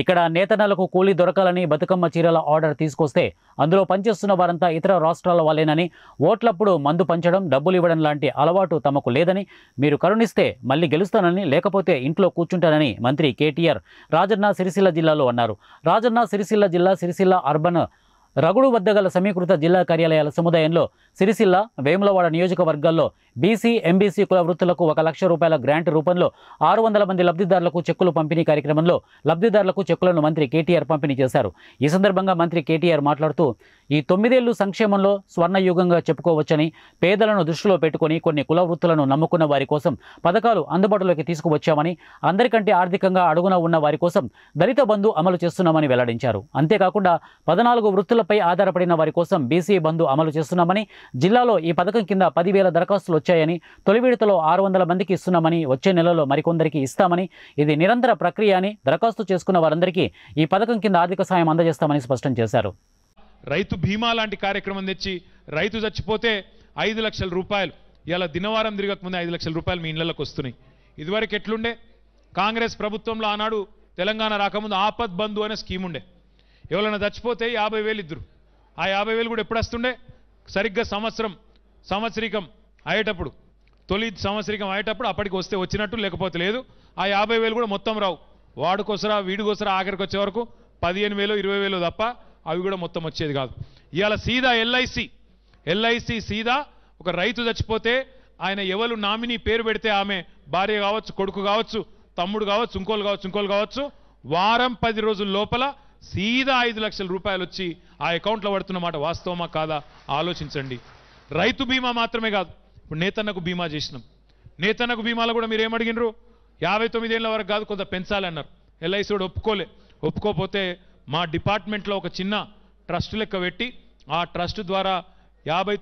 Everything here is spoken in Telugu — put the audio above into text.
ఇక్కడ నేతన్నలకు కూలీ దొరకాలని బతుకమ్మ చీరల ఆర్డర్ తీసుకొస్తే అందులో పనిచేస్తున్న వారంతా ఇతర రాష్ట్రాల వాళ్ళేనని ఓట్లప్పుడు మందు పంచడం డబ్బులు ఇవ్వడం లాంటి అలవాటు తమకు లేదని మీరు కరుణిస్తే మళ్ళీ గెలుస్తానని లేకపోతే ఇంట్లో కూర్చుంటానని మంత్రి కేటీఆర్ రాజన్న సిరిసిల్ల జిల్లాలో అన్నారు రాజన్న సిరిసిల్ల జిల్లా సిరిసిల్ల అర్బన్ రగుడు వద్ద గల సమీకృత జిల్లా కార్యాలయాల సముదాయంలో సిరిసిల్ల వేములవాడ నియోజకవర్గాల్లో బీసీ ఎంబీసీ కుల వృత్తులకు ఒక లక్ష రూపాయల గ్రాంట్ రూపంలో ఆరు వందల మంది లబ్ధిదారులకు చెక్కులు పంపిణీ కార్యక్రమంలో లబ్ధిదారులకు చెక్కులను మంత్రి కేటీఆర్ పంపిణీ చేశారు ఈ సందర్భంగా మంత్రి కేటీఆర్ మాట్లాడుతూ ఈ తొమ్మిదేళ్లు సంక్షేమంలో స్వర్ణయుగంగా చెప్పుకోవచ్చని పేదలను దృష్టిలో పెట్టుకుని కొన్ని కుల వృత్తులను నమ్ముకున్న వారి కోసం పథకాలు అందుబాటులోకి తీసుకువచ్చామని అందరికంటే ఆర్థికంగా అడుగున ఉన్న వారి కోసం దళిత బంధు అమలు చేస్తున్నామని వెల్లడించారు అంతేకాకుండా పద్నాలుగు వృత్తులపై ఆధారపడిన వారి కోసం బీసీ బంధు అమలు చేస్తున్నామని జిల్లాలో ఈ పథకం కింద పదివేల దరఖాస్తులు వచ్చాయని తొలి విడతలో ఆరు వందల మందికి ఇస్తున్నామని వచ్చే నెలలో మరికొందరికి ఇస్తామని ఇది నిరంతర ప్రక్రియ అని దరఖాస్తు చేసుకున్న వారందరికీ ఈ పథకం కింద ఆర్థిక సాయం అందజేస్తామని స్పష్టం చేశారు రైతు బీమా లాంటి కార్యక్రమం తెచ్చి రైతు చచ్చిపోతే ఐదు లక్షల రూపాయలు ఇలా దినవారం తిరగకముందే ఐదు లక్షల రూపాయలు మీ ఇళ్లలోకి వస్తున్నాయి ఇదివరకు ఎట్లుండే కాంగ్రెస్ ప్రభుత్వంలో ఆనాడు తెలంగాణ రాకముందు ఆపద్ బంధు అనే స్కీమ్ ఉండే ఎవరైనా చచ్చిపోతే యాభై వేలు ఇద్దరు ఆ యాభై వేలు కూడా ఎప్పుడు వస్తుండే సరిగ్గా సంవత్సరం సంవత్సరికం అయ్యేటప్పుడు తొలి సంవత్సరికం అయ్యేటప్పుడు అప్పటికి వస్తే వచ్చినట్టు లేకపోతే లేదు ఆ యాభై వేలు కూడా మొత్తం రావు వాడుకోసరా వీడికోసరా ఆఖరికి వచ్చే వరకు పదిహేను వేలు ఇరవై వేలు తప్ప అవి కూడా మొత్తం వచ్చేది కాదు ఇవాళ సీదా ఎల్ఐసి ఎల్ఐసి సీదా ఒక రైతు చచ్చిపోతే ఆయన ఎవరు నామినీ పేరు పెడితే ఆమె భార్య కావచ్చు కొడుకు కావచ్చు తమ్ముడు కావచ్చు ఇంకోలు కావచ్చు ఇంకోలు కావచ్చు వారం పది రోజుల లోపల సీదా ఐదు లక్షల రూపాయలు వచ్చి ఆ అకౌంట్లో పడుతున్నమాట వాస్తవమా కాదా ఆలోచించండి రైతు బీమా మాత్రమే కాదు ఇప్పుడు నేతన్నకు బీమా చేసినాం నేతన్నకు బీమాలో కూడా మీరు ఏమడిగినరు యాభై తొమ్మిదేళ్ళ వరకు కాదు కొంత పెంచాలన్నారు ఎల్ఐసి కూడా ఒప్పుకోలే ఒప్పుకోపోతే మా డిపార్ట్మెంట్లో ఒక చిన్న ట్రస్ట్ లెక్క పెట్టి ఆ ట్రస్ట్ ద్వారా యాభై